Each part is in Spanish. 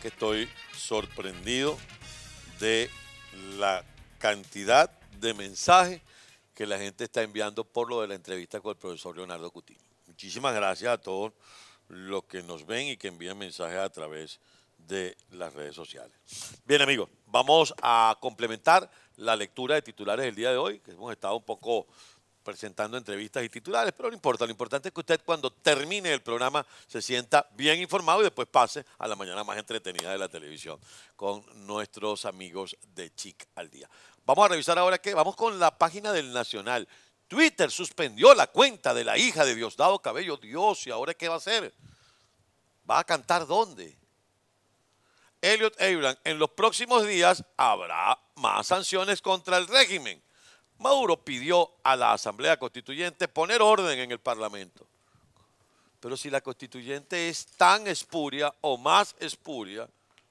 que estoy sorprendido de la cantidad de mensajes que la gente está enviando por lo de la entrevista con el profesor Leonardo Cutini. Muchísimas gracias a todos los que nos ven y que envían mensajes a través de las redes sociales. Bien amigos, vamos a complementar la lectura de titulares del día de hoy, que hemos estado un poco presentando entrevistas y titulares, pero no importa, lo importante es que usted cuando termine el programa se sienta bien informado y después pase a la mañana más entretenida de la televisión con nuestros amigos de Chic al Día. Vamos a revisar ahora qué, vamos con la página del Nacional. Twitter suspendió la cuenta de la hija de Diosdado Cabello. Dios, ¿y ahora qué va a hacer? ¿Va a cantar dónde? Elliot Abram, en los próximos días habrá más sanciones contra el régimen. Maduro pidió a la Asamblea Constituyente poner orden en el Parlamento. Pero si la constituyente es tan espuria o más espuria,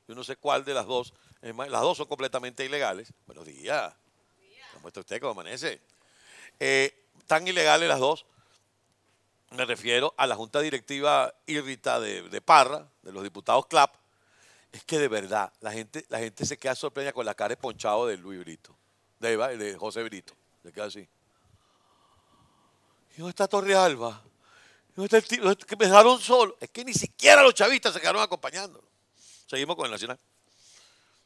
yo no sé cuál de las dos, las dos son completamente ilegales. Buenos días. ¿Cómo muestra usted cómo amanece? Eh, tan ilegales las dos. Me refiero a la Junta Directiva Irrita de, Parra, de los diputados CLAP. Es que de verdad, la gente, la gente se queda sorprendida con la cara de de Luis Brito de, de José Brito. de queda así. ¿Y dónde está Torrealba? ¿Y dónde está el que me dejaron solo? Es que ni siquiera los chavistas se quedaron acompañándolo. Seguimos con el Nacional.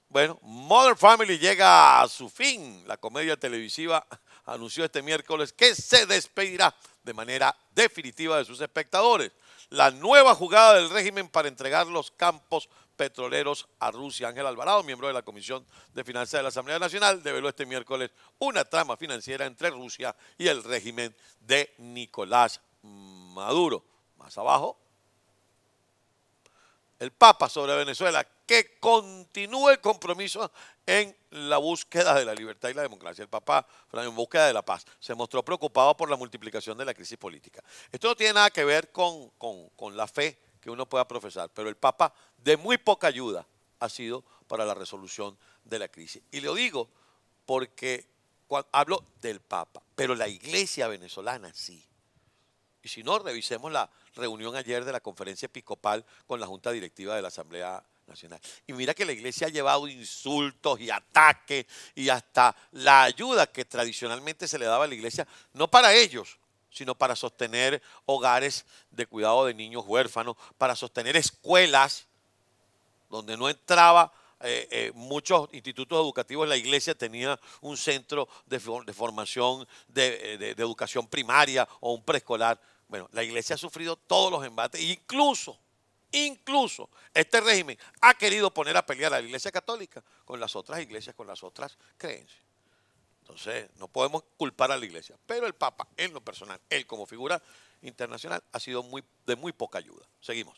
Bueno, Mother Family llega a su fin. La comedia televisiva anunció este miércoles que se despedirá de manera definitiva de sus espectadores. La nueva jugada del régimen para entregar los campos petroleros a Rusia. Ángel Alvarado, miembro de la Comisión de Finanzas de la Asamblea Nacional, develó este miércoles una trama financiera entre Rusia y el régimen de Nicolás Maduro. Más abajo, el Papa sobre Venezuela, que continúe el compromiso en la búsqueda de la libertad y la democracia. El Papa, en búsqueda de la paz, se mostró preocupado por la multiplicación de la crisis política. Esto no tiene nada que ver con, con la fe que uno pueda profesar, pero el Papa de muy poca ayuda ha sido para la resolución de la crisis. Y lo digo porque hablo del Papa, pero la iglesia venezolana sí. Y si no, revisemos la reunión ayer de la conferencia episcopal con la Junta Directiva de la Asamblea Nacional. Y mira que la iglesia ha llevado insultos y ataques y hasta la ayuda que tradicionalmente se le daba a la iglesia, no para ellos, sino para sostener hogares de cuidado de niños huérfanos, para sostener escuelas donde no entraba eh, eh, muchos institutos educativos, la iglesia tenía un centro de, formación eh, de, de, educación primaria o un preescolar. Bueno, la iglesia ha sufrido todos los embates, incluso, incluso este régimen ha querido poner a pelear a la iglesia católica con las otras iglesias, con las otras creencias. Entonces, no podemos culpar a la iglesia. Pero el Papa, en lo personal, él como figura internacional, ha sido de muy poca ayuda. Seguimos.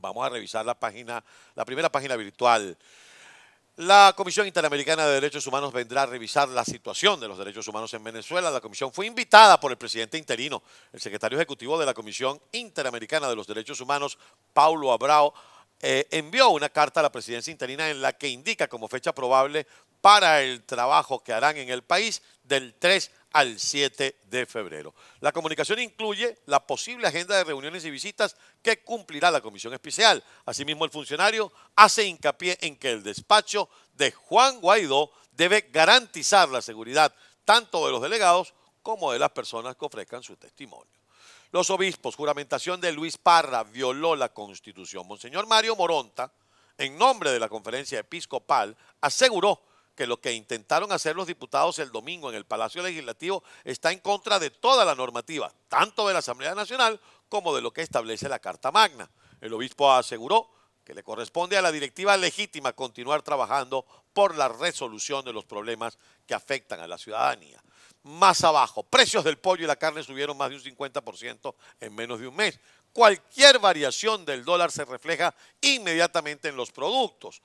Vamos a revisar la página, la primera página virtual. La Comisión Interamericana de Derechos Humanos vendrá a revisar la situación de los derechos humanos en Venezuela. La comisión fue invitada por el presidente interino, el secretario ejecutivo de la Comisión Interamericana de los Derechos Humanos, Paulo Abrao, eh, envió una carta a la presidencia interina en la que indica como fecha probable para el trabajo que harán en el país del 3 al 7 de febrero. La comunicación incluye la posible agenda de reuniones y visitas que cumplirá la comisión especial. Asimismo, el funcionario hace hincapié en que el despacho de Juan Guaidó debe garantizar la seguridad tanto de los delegados como de las personas que ofrezcan su testimonio. Los obispos, juramentación de Luis Parra, violó la constitución. Monseñor Mario Moronta, en nombre de la conferencia episcopal, aseguró que lo que intentaron hacer los diputados el domingo en el Palacio Legislativo está en contra de toda la normativa, tanto de la Asamblea Nacional como de lo que establece la Carta Magna. El obispo aseguró que le corresponde a la directiva legítima continuar trabajando por la resolución de los problemas que afectan a la ciudadanía. Más abajo, precios del pollo y la carne subieron más de un 50% en menos de un mes. Cualquier variación del dólar se refleja inmediatamente en los productos.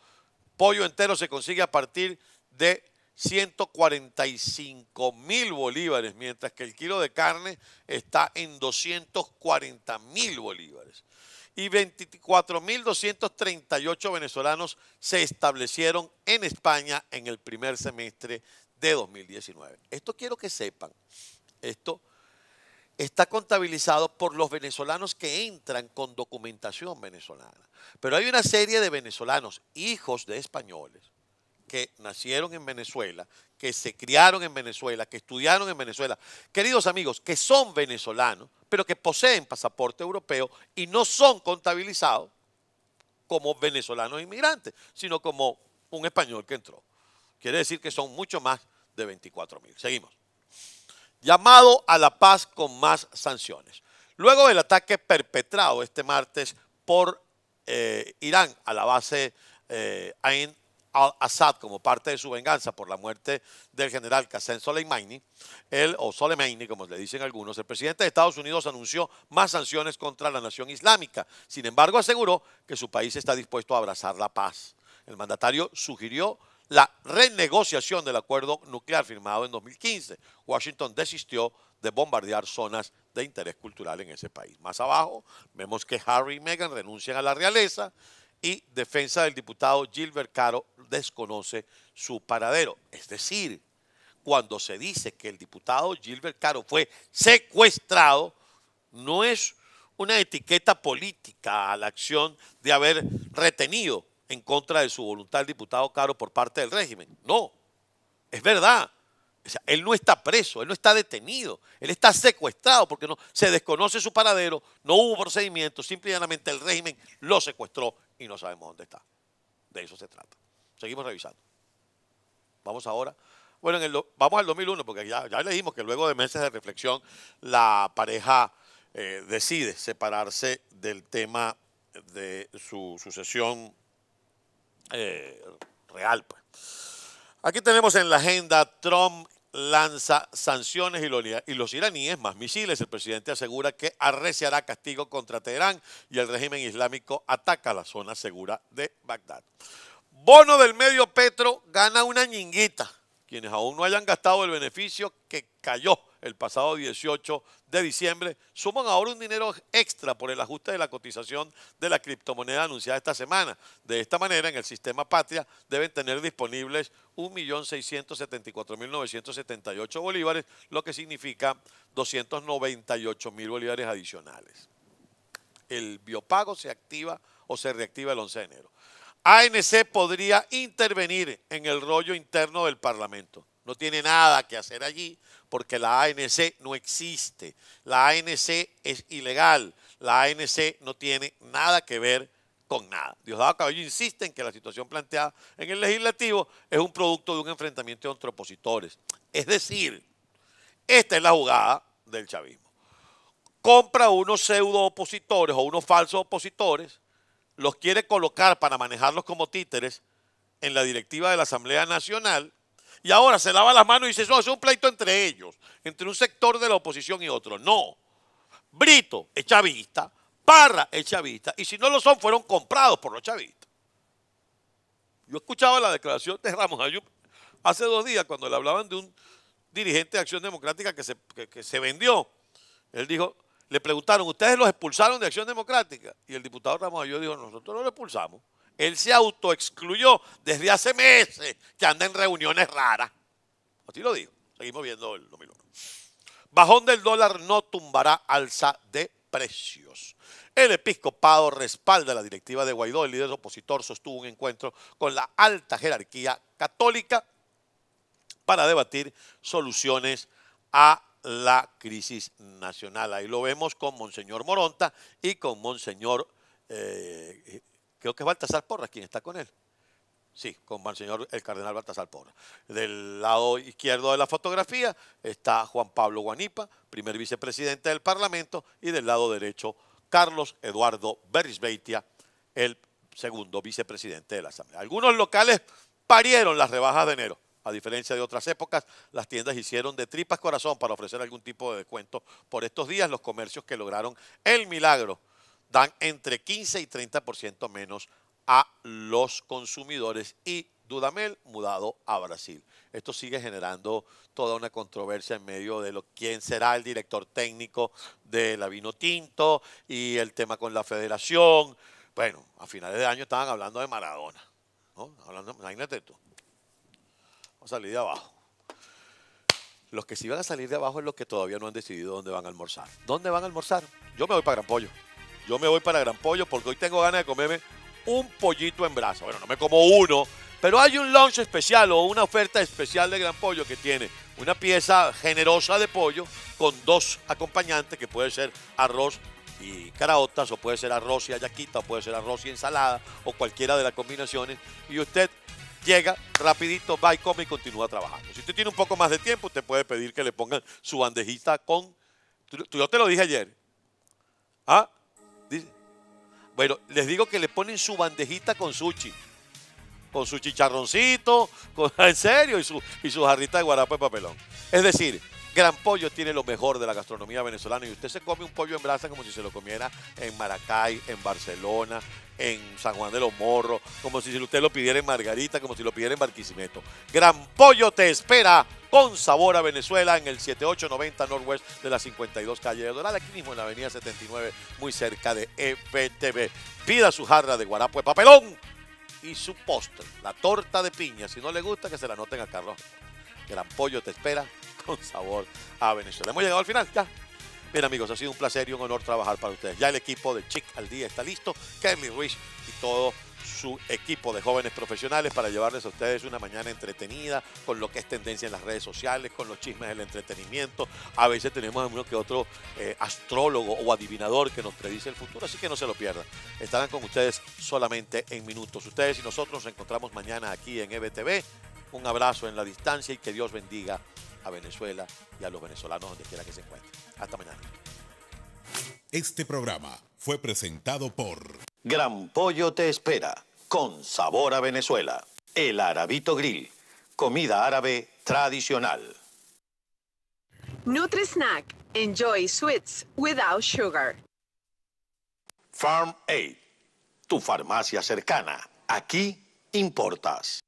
Pollo entero se consigue a partir de 145 mil bolívares, mientras que el kilo de carne está en 240 mil bolívares. Y 24.238 venezolanos se establecieron en España en el primer semestre de 2019. Esto quiero que sepan. Esto está contabilizado por los venezolanos que entran con documentación venezolana. Pero hay una serie de venezolanos, hijos de españoles, que nacieron en Venezuela, que se criaron en Venezuela, que estudiaron en Venezuela, queridos amigos, que son venezolanos, pero que poseen pasaporte europeo y no son contabilizados como venezolanos inmigrantes, sino como un español que entró. Quiere decir que son mucho más de 24 mil. Seguimos. Llamado a la paz con más sanciones. Luego del ataque perpetrado este martes por eh, Irán a la base eh, Ain al-Assad como parte de su venganza por la muerte del general Qasem Soleimani, él o Soleimani, como le dicen algunos, el presidente de Estados Unidos anunció más sanciones contra la nación islámica. Sin embargo, aseguró que su país está dispuesto a abrazar la paz. El mandatario sugirió la renegociación del acuerdo nuclear firmado en 2015. Washington desistió de bombardear zonas de interés cultural en ese país. Más abajo vemos que Harry y Meghan renuncian a la realeza y defensa del diputado Gilbert Caro desconoce su paradero. Es decir, cuando se dice que el diputado Gilbert Caro fue secuestrado, no es una etiqueta política a la acción de haber retenido en contra de su voluntad el diputado Caro por parte del régimen. No, es verdad. él no está preso, él no está detenido, él está secuestrado porque no, se desconoce su paradero, no hubo procedimiento, simplemente el régimen lo secuestró y no sabemos dónde está. De eso se trata. Seguimos revisando. Vamos ahora. Bueno, vamos al 2001, porque ya, ya leímos que luego de meses de reflexión la pareja eh, decide separarse del tema de su sucesión eh, real. Pues. Aquí tenemos en la agenda Trump lanza sanciones y los iraníes más misiles. El presidente asegura que arreciará castigo contra Teherán y el régimen islámico ataca la zona segura de Bagdad. Bono del medio Petro gana una ñinguita. Quienes aún no hayan gastado el beneficio que cayó el pasado 18 de diciembre, suman ahora un dinero extra por el ajuste de la cotización de la criptomoneda anunciada esta semana. De esta manera, en el sistema Patria deben tener disponibles 1.674.978 bolívares, lo que significa 298.000 bolívares adicionales. El biopago se activa o se reactiva el 11 de enero. ANC podría intervenir en el rollo interno del Parlamento no tiene nada que hacer allí porque la ANC no existe. La ANC es ilegal. La ANC no tiene nada que ver con nada. Diosdado Cabello insiste en que la situación planteada en el legislativo es un producto de un enfrentamiento entre opositores. Es decir, esta es la jugada del chavismo. Compra unos pseudo opositores o unos falsos opositores, los quiere colocar para manejarlos como títeres en la directiva de la Asamblea Nacional y ahora se lava las manos y dice, eso es un pleito entre ellos, entre un sector de la oposición y otro. No. Brito es chavista, Parra es chavista, y si no lo son, fueron comprados por los chavistas. Yo escuchaba la declaración de Ramos Ayub hace dos días cuando le hablaban de un dirigente de Acción Democrática que se, vendió. Él dijo, le preguntaron, ¿ustedes los expulsaron de Acción Democrática? Y el diputado Ramos Ayub dijo, nosotros no lo expulsamos él se autoexcluyó desde hace meses que anda en reuniones raras. Así lo digo. Seguimos viendo el 2001. Bajón del dólar no tumbará alza de precios. El episcopado respalda la directiva de Guaidó. El líder opositor sostuvo un encuentro con la alta jerarquía católica para debatir soluciones a la crisis nacional. Ahí lo vemos con Monseñor Moronta y con Monseñor eh, creo que es Baltasar Porras quien está con él. Sí, con el señor el cardenal Baltasar Porras. Del lado izquierdo de la fotografía está Juan Pablo Guanipa, primer vicepresidente del Parlamento, y del lado derecho Carlos Eduardo Berisbeitia, el segundo vicepresidente de la Asamblea. Algunos locales parieron las rebajas de enero. A diferencia de otras épocas, las tiendas hicieron de tripas corazón para ofrecer algún tipo de descuento por estos días los comercios que lograron el milagro dan entre 15 y 30% menos a los consumidores y Dudamel mudado a Brasil. Esto sigue generando toda una controversia en medio de lo, quién será el director técnico de la Vino Tinto y el tema con la federación. Bueno, a finales de año estaban hablando de Maradona. ¿no? imagínate tú. Vamos a salir de abajo. Los que sí van a salir de abajo es los que todavía no han decidido dónde van a almorzar. ¿Dónde van a almorzar? Yo me voy para Gran Pollo yo me voy para Gran Pollo porque hoy tengo ganas de comerme un pollito en brazo. Bueno, no me como uno, pero hay un lunch especial o una oferta especial de Gran Pollo que tiene una pieza generosa de pollo con dos acompañantes que puede ser arroz y caraotas o puede ser arroz y ayaquita o puede ser arroz y ensalada o cualquiera de las combinaciones y usted llega rapidito, va y come y continúa trabajando. Si usted tiene un poco más de tiempo, usted puede pedir que le pongan su bandejita con... Yo te lo dije ayer. ¿Ah? Bueno, les digo que le ponen su bandejita con sushi. Con su chicharroncito, con, en serio, y su, y su jarrita de guarapo de papelón. Es decir, Gran Pollo tiene lo mejor de la gastronomía venezolana y usted se come un pollo en brasa como si se lo comiera en Maracay, en Barcelona, en San Juan de los Morros, como si usted lo pidiera en Margarita, como si lo pidiera en Barquisimeto. Gran Pollo te espera con sabor a Venezuela en el 7890 Northwest de la 52 calle de aquí mismo en la avenida 79, muy cerca de EPTV. Pida su jarra de guarapo de papelón y su postre, la torta de piña. Si no le gusta, que se la noten a Carlos. el apoyo te espera con sabor a Venezuela. Hemos llegado al final, ya. Bien amigos, ha sido un placer y un honor trabajar para ustedes. Ya el equipo de Chick al día está listo, Kelly Ruiz y todo su equipo de jóvenes profesionales para llevarles a ustedes una mañana entretenida con lo que es tendencia en las redes sociales, con los chismes del entretenimiento. A veces tenemos uno que otro eh, astrólogo o adivinador que nos predice el futuro, así que no se lo pierdan. Estarán con ustedes solamente en minutos. Ustedes y nosotros nos encontramos mañana aquí en EBTV. Un abrazo en la distancia y que Dios bendiga a Venezuela y a los venezolanos donde quiera que se encuentren. Hasta mañana. Este programa fue presentado por... Gran Pollo te espera, con sabor a Venezuela. El Arabito Grill, comida árabe tradicional. Nutri Snack, enjoy sweets without sugar. Farm Aid, tu farmacia cercana. Aquí importas.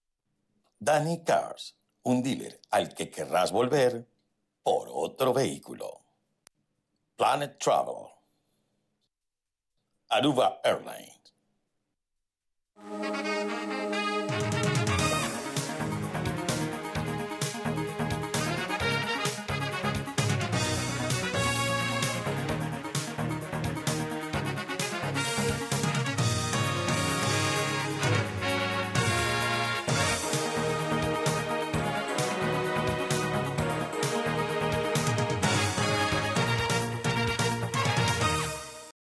Danny Cars, un dealer al que querrás volver por otro vehículo. Planet Travel. Aruba Airlines.